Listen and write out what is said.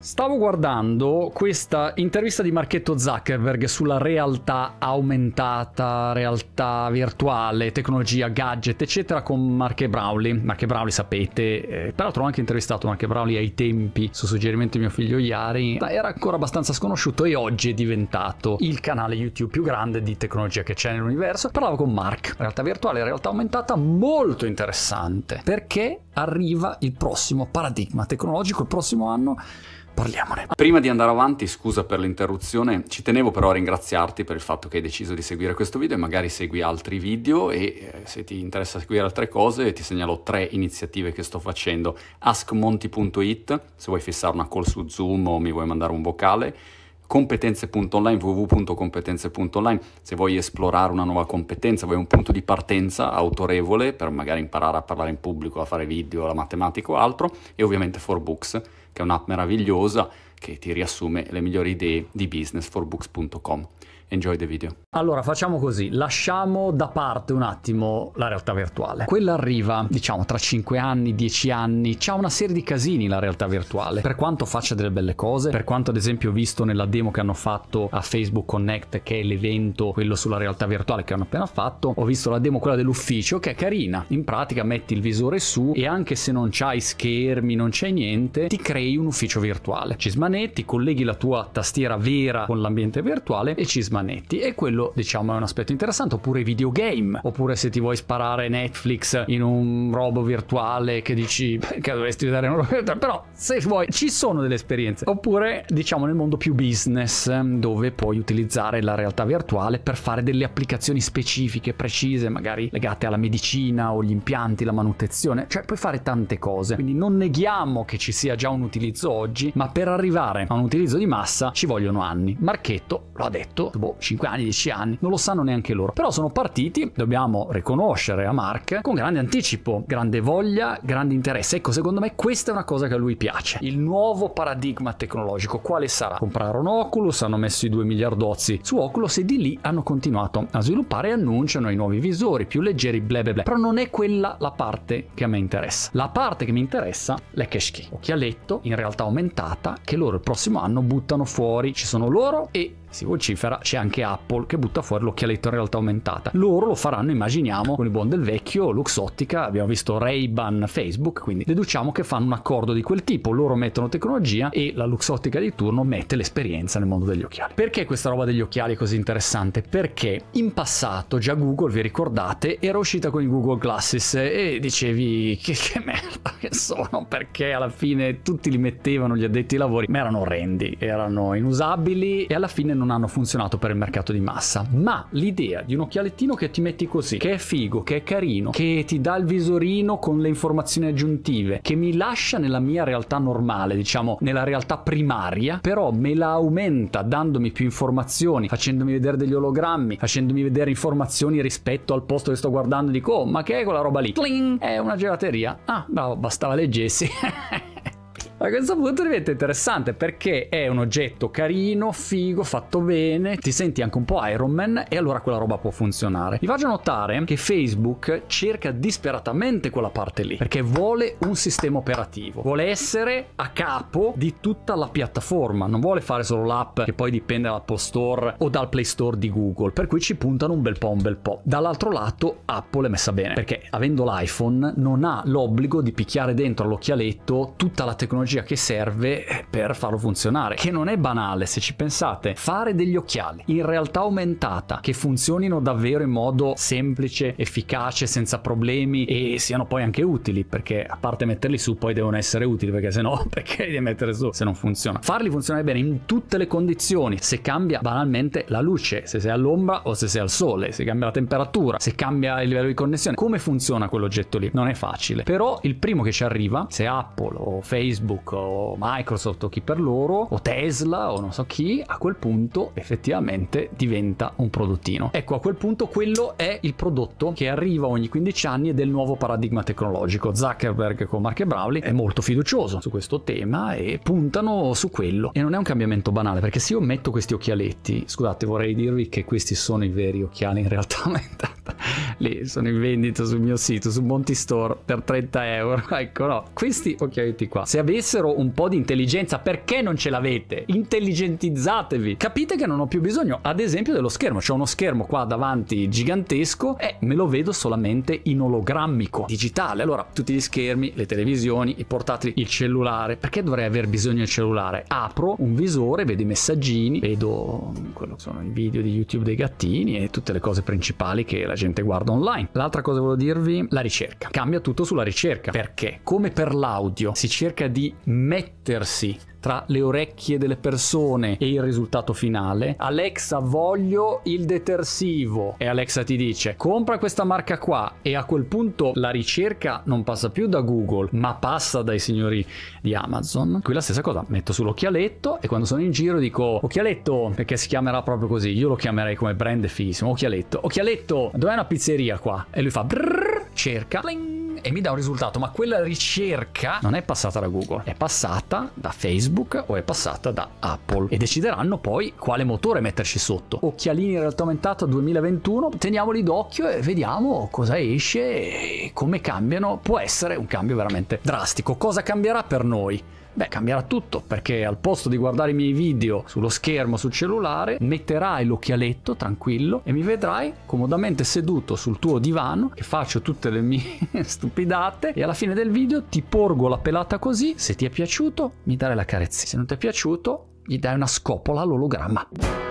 Stavo guardando questa intervista di Marchetto Zuckerberg sulla realtà aumentata, realtà virtuale, tecnologia, gadget, eccetera, con Marche Brauli. Marche Brauli sapete, eh, peraltro ho anche intervistato Marche Brauli ai tempi, su suggerimento di mio figlio Iari, era ancora abbastanza sconosciuto e oggi è diventato il canale YouTube più grande di tecnologia che c'è nell'universo. Parlavo con Mark, realtà virtuale, realtà aumentata, molto interessante, perché arriva il prossimo paradigma tecnologico, il prossimo anno parliamone. Prima di andare avanti, scusa per l'interruzione, ci tenevo però a ringraziarti per il fatto che hai deciso di seguire questo video e magari segui altri video e eh, se ti interessa seguire altre cose ti segnalo tre iniziative che sto facendo. askmonti.it se vuoi fissare una call su Zoom o mi vuoi mandare un vocale competenze.online, www.competenze.online, se vuoi esplorare una nuova competenza, vuoi un punto di partenza autorevole per magari imparare a parlare in pubblico, a fare video, la matematica o altro, e ovviamente 4Books, che è un'app meravigliosa che ti riassume le migliori idee di businessforbooks.com. Enjoy the video. Allora facciamo così, lasciamo da parte un attimo la realtà virtuale. Quella arriva, diciamo, tra 5 anni, 10 anni, c'ha una serie di casini la realtà virtuale. Per quanto faccia delle belle cose, per quanto ad esempio ho visto nella demo che hanno fatto a Facebook Connect, che è l'evento, quello sulla realtà virtuale che hanno appena fatto, ho visto la demo quella dell'ufficio che è carina. In pratica metti il visore su e anche se non c'hai schermi, non c'è niente, ti crei un ufficio virtuale. Ci smaneggi smanetti, colleghi la tua tastiera vera con l'ambiente virtuale e ci smanetti e quello diciamo è un aspetto interessante oppure i videogame oppure se ti vuoi sparare Netflix in un robo virtuale che dici che dovresti usare un robo virtuale però se vuoi ci sono delle esperienze oppure diciamo nel mondo più business ehm, dove puoi utilizzare la realtà virtuale per fare delle applicazioni specifiche precise magari legate alla medicina o gli impianti la manutenzione cioè puoi fare tante cose quindi non neghiamo che ci sia già un utilizzo oggi ma per arrivare arrivare a un utilizzo di massa ci vogliono anni. Marchetto lo ha detto, boh, 5 anni, 10 anni, non lo sanno neanche loro. Però sono partiti, dobbiamo riconoscere a Mark, con grande anticipo, grande voglia, grande interesse. Ecco, secondo me questa è una cosa che a lui piace. Il nuovo paradigma tecnologico, quale sarà? Comprarono Oculus, hanno messo i 2 miliardozzi su Oculus e di lì hanno continuato a sviluppare e annunciano i nuovi visori più leggeri, bla bla bla. Però non è quella la parte che a me interessa. La parte che mi interessa, è l'Ekeshki, occhialetto in realtà aumentata che loro loro il prossimo anno buttano fuori, ci sono loro e si vocifera c'è anche Apple che butta fuori l'occhialetto in realtà aumentata. Loro lo faranno, immaginiamo, con il buon del vecchio, Luxottica, abbiamo visto Ray-Ban Facebook, quindi deduciamo che fanno un accordo di quel tipo, loro mettono tecnologia e la Luxottica di turno mette l'esperienza nel mondo degli occhiali. Perché questa roba degli occhiali è così interessante? Perché in passato già Google, vi ricordate, era uscita con i Google Glasses e dicevi che, che merda che sono, perché alla fine tutti li mettevano gli addetti ai lavori, ma erano orrendi, erano inusabili e alla fine non hanno funzionato per il mercato di massa, ma l'idea di un occhialettino che ti metti così, che è figo, che è carino, che ti dà il visorino con le informazioni aggiuntive, che mi lascia nella mia realtà normale, diciamo nella realtà primaria, però me la aumenta dandomi più informazioni, facendomi vedere degli ologrammi, facendomi vedere informazioni rispetto al posto che sto guardando, dico, oh, ma che è quella roba lì? Tling! È una gelateria. Ah, bravo, bastava leggessi. Da questo punto diventa interessante perché è un oggetto carino, figo, fatto bene, ti senti anche un po' Iron Man e allora quella roba può funzionare. Vi faccio notare che Facebook cerca disperatamente quella parte lì perché vuole un sistema operativo, vuole essere a capo di tutta la piattaforma, non vuole fare solo l'app che poi dipende dall'Apple Store o dal Play Store di Google, per cui ci puntano un bel po' un bel po'. Dall'altro lato Apple è messa bene perché avendo l'iPhone non ha l'obbligo di picchiare dentro all'occhialetto tutta la tecnologia tecnologia che serve per farlo funzionare, che non è banale se ci pensate. Fare degli occhiali in realtà aumentata che funzionino davvero in modo semplice, efficace, senza problemi e siano poi anche utili, perché a parte metterli su poi devono essere utili, perché se no perché li mettere su se non funziona? Farli funzionare bene in tutte le condizioni, se cambia banalmente la luce, se sei all'ombra o se sei al sole, se cambia la temperatura, se cambia il livello di connessione, come funziona quell'oggetto lì? Non è facile, però il primo che ci arriva, se Apple o Facebook Facebook o Microsoft o chi per loro, o Tesla o non so chi, a quel punto effettivamente diventa un prodottino. Ecco, a quel punto quello è il prodotto che arriva ogni 15 anni ed è il nuovo paradigma tecnologico. Zuckerberg con Mark e Brawley è molto fiducioso su questo tema e puntano su quello. E non è un cambiamento banale, perché se io metto questi occhialetti, scusate, vorrei dirvi che questi sono i veri occhiali in realtà. lì sono in vendita sul mio sito, su Monty Store per 30 euro. ecco no, questi occhialetti qua. Se avessero un po' di intelligenza, perché non ce l'avete? Intelligentizzatevi. Capite che non ho più bisogno, ad esempio, dello schermo. C'è uno schermo qua davanti gigantesco e me lo vedo solamente in ologrammico, digitale. Allora, tutti gli schermi, le televisioni, i portatili, il cellulare. Perché dovrei aver bisogno del cellulare? Apro un visore, vedo i messaggini, vedo quello che sono i video di YouTube dei gattini e tutte le cose principali che la gente guarda riguardo online. L'altra cosa che volevo dirvi, la ricerca. Cambia tutto sulla ricerca. Perché? Come per l'audio, si cerca di mettersi tra le orecchie delle persone e il risultato finale. Alexa, voglio il detersivo. E Alexa ti dice, compra questa marca qua. E a quel punto la ricerca non passa più da Google, ma passa dai signori di Amazon. Qui la stessa cosa, metto sull'occhialetto e quando sono in giro dico, occhialetto, perché si chiamerà proprio così, io lo chiamerei come brand fighissimo, occhialetto, occhialetto, dov'è una pizzeria qua? E lui fa, brrr, cerca, bling e mi dà un risultato, ma quella ricerca non è passata da Google, è passata da Facebook o è passata da Apple e decideranno poi quale motore metterci sotto. Occhialini in realtà aumentata 2021, teniamoli d'occhio e vediamo cosa esce e come cambiano. Può essere un cambio veramente drastico. Cosa cambierà per noi? Beh, cambierà tutto perché al posto di guardare i miei video sullo schermo, sul cellulare, metterai l'occhialetto tranquillo e mi vedrai comodamente seduto sul tuo divano che faccio tutte le mie stupidate e alla fine del video ti porgo la pelata così, se ti è piaciuto mi dai la carezza, se non ti è piaciuto gli dai una scopola all'ologramma.